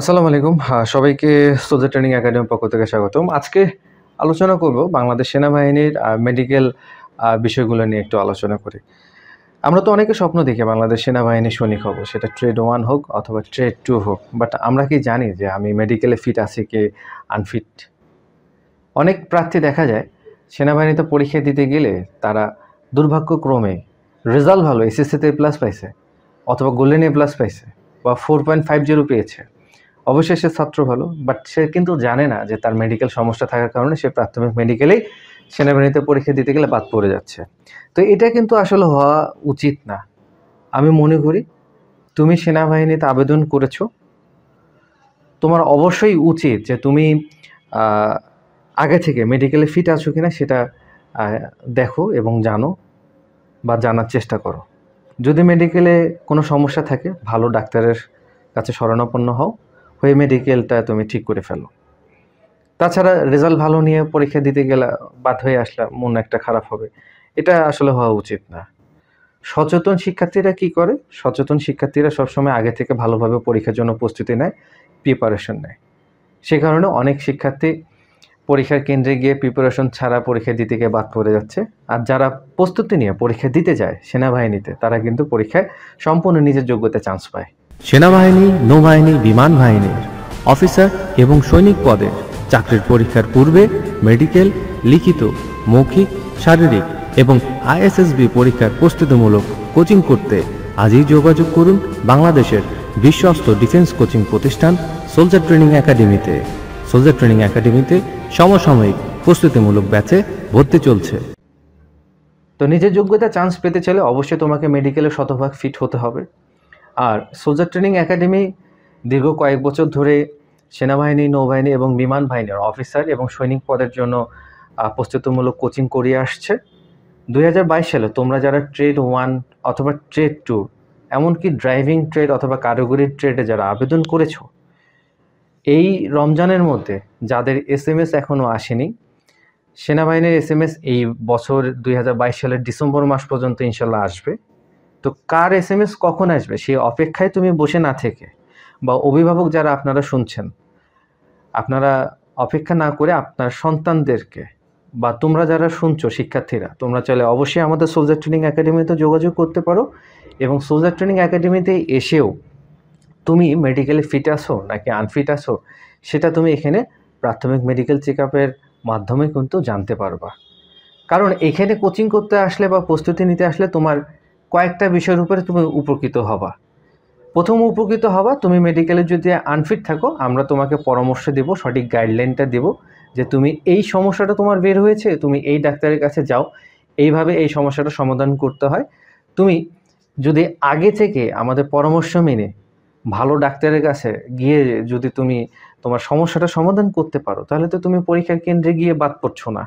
আসসালামু আলাইকুম সবাইকে সোজা ট্রেনিং একাডেমির পক্ষ থেকে স্বাগতম আজকে আলোচনা করব বাংলাদেশ সেনাবাহিনীর মেডিকেল বিষয়গুলো নিয়ে একটু আলোচনা করি আমরা তো অনেকে স্বপ্ন দেখি বাংলাদেশ সেনাবাহিনী সৈনিক হব সেটা ট্রেড ওয়ান হোক অথবা ট্রেড টু হোক বাট আমরা কি জানি যে আমি মেডিকেলে ফিট আছি কি আনফিট অনেক প্রার্থী দেখা যায় সেনাবাহিনীতে পরীক্ষা দিতে গেলে তারা দুর্ভাগ্যক্রমে রেজাল্ট ভালো এসএসসিতে প্লাস পাইছে অথবা গোল্ডেন এ প্লাস পাইছে বা ফোর পয়েন্ট ফাইভ জিরো পেয়েছে অবশ্যই সে ছাত্র ভালো বাট সে কিন্তু জানে না যে তার মেডিকেল সমস্যা থাকার কারণে সে প্রাথমিক মেডিকেলেই সেনাবাহিনীতে পরীক্ষা দিতে গেলে বাদ পড়ে যাচ্ছে তো এটা কিন্তু আসলে হওয়া উচিত না আমি মনে করি তুমি সেনাবাহিনীতে আবেদন করেছো তোমার অবশ্যই উচিত যে তুমি আগে থেকে মেডিকেলে ফিট আছো কিনা সেটা দেখো এবং জানো বা জানার চেষ্টা করো যদি মেডিকেলে কোনো সমস্যা থাকে ভালো ডাক্তারের কাছে শরণাপন্ন হও হয়ে মেডিকেলটা তুমি ঠিক করে ফেলো তাছাড়া রেজাল্ট ভালো নিয়ে পরীক্ষা দিতে গেলে বাদ হয়ে আসলা মন একটা খারাপ হবে এটা আসলে হওয়া উচিত না সচেতন শিক্ষার্থীরা কি করে সচেতন শিক্ষার্থীরা সবসময় আগে থেকে ভালোভাবে পরীক্ষার জন্য প্রস্তুতি নেয় প্রিপারেশন নেয় সে কারণে অনেক শিক্ষার্থী পরীক্ষার কেন্দ্রে গিয়ে প্রিপারেশন ছাড়া পরীক্ষা দিতে গিয়ে বাদ পড়ে যাচ্ছে আর যারা প্রস্তুতি নিয়ে পরীক্ষা দিতে যায় সেনাবাহিনীতে তারা কিন্তু পরীক্ষায় সম্পূর্ণ নিজের যোগ্যতা চান্স পায় সেনাবাহিনী নৌবাহিনী বিমান বাহিনীর অফিসার এবং সৈনিক পদে চাকরির পরীক্ষার পূর্বে মেডিকেল লিখিত মৌখিক শারীরিক এবং আইএসএসবি পরীক্ষার প্রস্তুতিমূলক কোচিং করতে আজই যোগাযোগ করুন বাংলাদেশের বিশ্বস্ত ডিফেন্স কোচিং প্রতিষ্ঠান সোলজার ট্রেনিং একাডেমিতে সোলজার ট্রেনিং একাডেমিতে সমসাময়িক প্রস্তুতিমূলক ব্যাচে ভর্তি চলছে তো নিজের যোগ্যতা চান্স পেতে চাইলে অবশ্যই তোমাকে মেডিকেলে শতভাগ ফিট হতে হবে আর সোলজার ট্রেনিং একাডেমি দীর্ঘ কয়েক বছর ধরে সেনাবাহিনী নৌবাহিনী এবং বিমান বাহিনীর অফিসার এবং সৈনিক পদের জন্য প্রস্তুতিমূলক কোচিং করিয়ে আসছে দুই সালে তোমরা যারা ট্রেড ওয়ান অথবা ট্রেড টু এমনকি ড্রাইভিং ট্রেড অথবা কারিগরি ট্রেডে যারা আবেদন করেছ এই রমজানের মধ্যে যাদের এস এম এস এখনও আসেনি সেনাবাহিনীর এস এম এস এই বছর দুই সালের ডিসেম্বর মাস পর্যন্ত ইনশাল্লাহ আসবে তো কার এস এম এস কখন আসবে সেই অপেক্ষায় তুমি বসে না থেকে বা অভিভাবক যারা আপনারা শুনছেন আপনারা অপেক্ষা না করে আপনার সন্তানদেরকে বা তোমরা যারা শুনছো শিক্ষার্থীরা তোমরা চলে অবশ্যই আমাদের সোলজার ট্রেনিং একাডেমিতে যোগাযোগ করতে পারো এবং সোলজার ট্রেনিং একাডেমিতে এসেও তুমি মেডিকেলে ফিট আসো নাকি আনফিট আসো সেটা তুমি এখানে প্রাথমিক মেডিকেল চেক মাধ্যমে কিন্তু জানতে পারবা কারণ এখানে কোচিং করতে আসলে বা প্রস্তুতি নিতে আসলে তোমার কয়েকটা বিষয়ের উপরে তুমি উপকৃত হবা প্রথম উপকৃত হবা তুমি মেডিকেলে যদি আনফিট থাকো আমরা তোমাকে পরামর্শ দেব সঠিক গাইডলাইনটা দেব যে তুমি এই সমস্যাটা তোমার বের হয়েছে তুমি এই ডাক্তারের কাছে যাও এইভাবে এই সমস্যাটা সমাধান করতে হয় তুমি যদি আগে থেকে আমাদের পরামর্শ মেনে ভালো ডাক্তারের কাছে গিয়ে যদি তুমি তোমার সমস্যাটা সমাধান করতে পারো তাহলে তো তুমি পরীক্ষার কেন্দ্রে গিয়ে বাদ পড়ছো না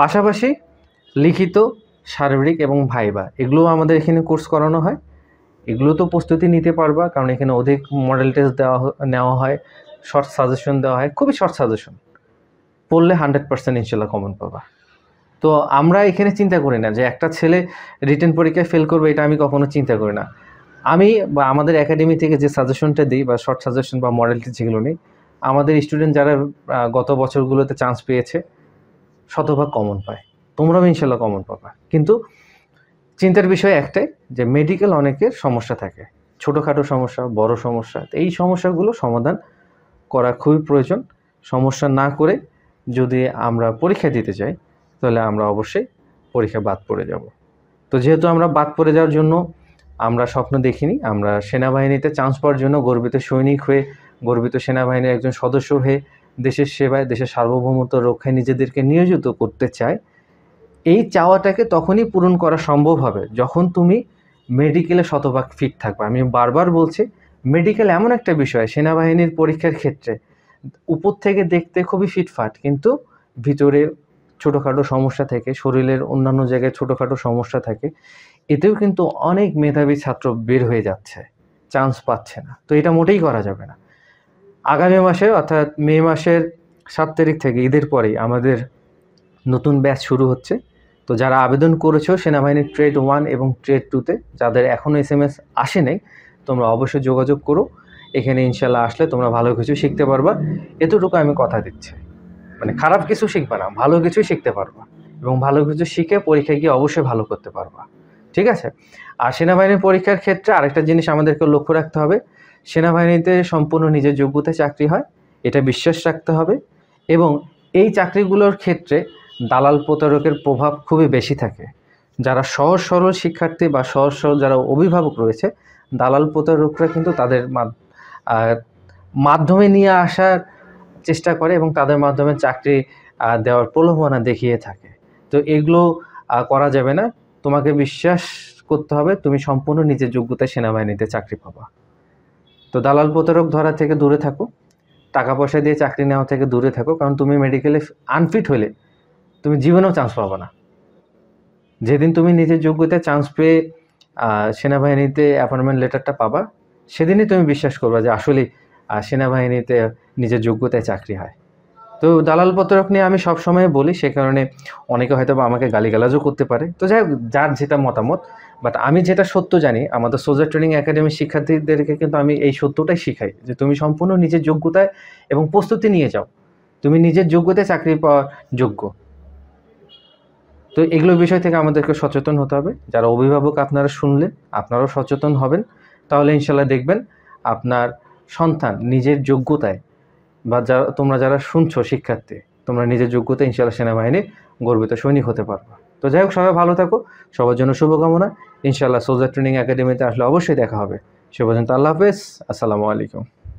পাশাপাশি লিখিত সার্বিক এবং ভাইবা এগুলোও আমাদের এখানে কোর্স করানো হয় এগুলো তো প্রস্তুতি নিতে পারবা কারণ এখানে অধিক মডেল টেস্ট দেওয়া নেওয়া হয় শর্ট সাজেশন দেওয়া হয় খুবই শর্ট সাজেশন পড়লে হান্ড্রেড পার্সেন্ট ইনশাল্লাহ কমন পাবা তো আমরা এখানে চিন্তা করি না যে একটা ছেলে রিটার্ন পরীক্ষায় ফেল করবে এটা আমি কখনো চিন্তা করি না আমি বা আমাদের একাডেমি থেকে যে সাজেশনটা দিই বা শর্ট সাজেশন বা মডেল টেস্ট যেগুলো নিই আমাদের স্টুডেন্ট যারা গত বছরগুলোতে চান্স পেয়েছে শতভাগ কমন পায় তোমরাও ইনশাল্লাহ কমন পাবা কিন্তু চিন্তার বিষয় একটাই যে মেডিকেল অনেকের সমস্যা থাকে ছোটোখাটো সমস্যা বড় সমস্যা এই সমস্যাগুলো সমাধান করা খুবই প্রয়োজন সমস্যা না করে যদি আমরা পরীক্ষা দিতে চাই তাহলে আমরা অবশ্যই পরীক্ষা বাদ পড়ে যাব তো যেহেতু আমরা বাদ পড়ে যাওয়ার জন্য আমরা স্বপ্ন দেখিনি আমরা সেনাবাহিনীতে চান্স পাওয়ার জন্য গর্বিত সৈনিক হয়ে গর্বিত সেনাবাহিনীর একজন সদস্য হয়ে দেশের সেবায় দেশের সার্বভৌমত্ব রক্ষায় নিজেদেরকে নিয়োজিত করতে চায় এই চাওয়াটাকে তখনই পূরণ করা সম্ভব হবে যখন তুমি মেডিকেলে শতভাগ ফিট থাকবে আমি বারবার বলছি মেডিকেল এমন একটা বিষয় সেনাবাহিনীর পরীক্ষার ক্ষেত্রে উপর থেকে দেখতে খুবই ফিটফাট কিন্তু ভিতরে ছোটোখাটো সমস্যা থেকে শরীরের অন্যান্য জায়গায় ছোটোখাটো সমস্যা থাকে এতেও কিন্তু অনেক মেধাবী ছাত্র বের হয়ে যাচ্ছে চান্স পাচ্ছে না তো এটা মোটেই করা যাবে না আগামী মাসে অর্থাৎ মে মাসের সাত তারিখ থেকে ঈদের পরেই আমাদের নতুন ব্যাচ শুরু হচ্ছে তো যারা আবেদন করেছো সেনাবাহিনীর ট্রেড ওয়ান এবং ট্রেড টুতে যাদের এখনও এস এম এস আসে নেই তোমরা অবশ্যই যোগাযোগ করো এখানে ইনশাল্লাহ আসলে তোমরা ভালো কিছু শিখতে পারবা এতটুকু আমি কথা দিচ্ছি মানে খারাপ কিছু শিখবা না ভালো কিছুই শিখতে পারবা এবং ভালো কিছু শিখে পরীক্ষায় গিয়ে অবশ্যই ভালো করতে পারবা ঠিক আছে আর সেনাবাহিনীর পরীক্ষার ক্ষেত্রে আরেকটা জিনিস আমাদেরকে লক্ষ্য রাখতে হবে সেনাবাহিনীতে সম্পূর্ণ নিজের যোগ্যতায় চাকরি হয় এটা বিশ্বাস রাখতে হবে এবং এই চাকরিগুলোর ক্ষেত্রে দালাল প্রতারকের প্রভাব খুবই বেশি থাকে যারা সহজ সরল শিক্ষার্থী বা সহজ সরল যারা অভিভাবক রয়েছে দালাল প্রতারকরা কিন্তু তাদের মাধ্যমে নিয়ে আসার চেষ্টা করে এবং তাদের মাধ্যমে চাকরি দেওয়ার প্রলোভনা দেখিয়ে থাকে তো এগুলো করা যাবে না তোমাকে বিশ্বাস করতে হবে তুমি সম্পূর্ণ নিজের যোগ্যতায় সেনাবাহিনীতে চাকরি পাবা তো দালাল প্রতারক ধরা থেকে দূরে থাকো টাকা পয়সা দিয়ে চাকরি নেওয়া থেকে দূরে থাকো কারণ তুমি মেডিকেলে আনফিট হলে তুমি জীবনেও চান্স পাবো না যেদিন তুমি নিজের যোগ্যতায় চান্স পেয়ে সেনাবাহিনীতে অ্যাপয়েন্টমেন্ট লেটারটা পাবা সেদিনই তুমি বিশ্বাস করবা যে আসলে সেনাবাহিনীতে নিজের যোগ্যতায় চাকরি হয় তো দালালপত্র নিয়ে আমি সবসময় বলি সে কারণে অনেকে হয়তো বা আমাকে গালিগালাজও করতে পারে তো যাই যার যেটা মতামত বাট আমি যেটা সত্য জানি আমাদের সোজা ট্রেনিং একাডেমি শিক্ষার্থীদেরকে কিন্তু আমি এই সত্যটাই শিখাই যে তুমি সম্পূর্ণ নিজের যোগ্যতায় এবং প্রস্তুতি নিয়ে যাও তুমি নিজের যোগ্যতায় চাকরি পাওয়ার যোগ্য তো এগুলো বিষয় থেকে আমাদেরকে সচেতন হতে হবে যারা অভিভাবক আপনারা শুনলে আপনারাও সচেতন হবেন তাহলে ইনশাল্লাহ দেখবেন আপনার সন্তান নিজের যোগ্যতায় বা যারা তোমরা যারা শুনছো শিক্ষার্থী তোমরা নিজের যোগ্যতা ইনশাল্লাহ সেনাবাহিনীর গর্বিত সৈনিক হতে পারবে তো যাই হোক সবাই ভালো থাকো সবার জন্য শুভকামনা ইনশাল্লাহ সোলজার ট্রেনিং একাডেমিতে আসলে অবশ্যই দেখা হবে সে পর্যন্ত আল্লাহ হাফেজ আসসালামু আলাইকুম